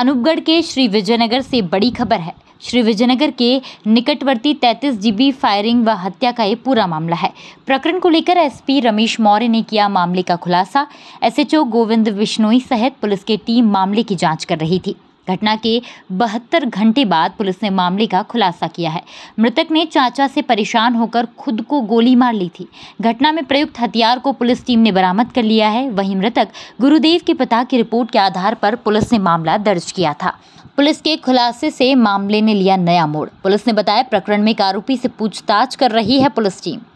अनूपगढ़ के श्री विजयनगर से बड़ी खबर है श्री विजयनगर के निकटवर्ती तैंतीस जीबी फायरिंग व हत्या का ये पूरा मामला है प्रकरण को लेकर एसपी रमेश मौर्य ने किया मामले का खुलासा एसएचओ गोविंद विश्नोई सहित पुलिस की टीम मामले की जांच कर रही थी घटना के बहत्तर घंटे बाद पुलिस ने मामले का खुलासा किया है मृतक ने चाचा से परेशान होकर खुद को गोली मार ली थी घटना में प्रयुक्त हथियार को पुलिस टीम ने बरामद कर लिया है वहीं मृतक गुरुदेव के पिता की रिपोर्ट के आधार पर पुलिस ने मामला दर्ज किया था पुलिस के खुलासे से मामले ने लिया नया मोड़ पुलिस ने बताया प्रकरण में एक आरोपी से पूछताछ कर रही है पुलिस टीम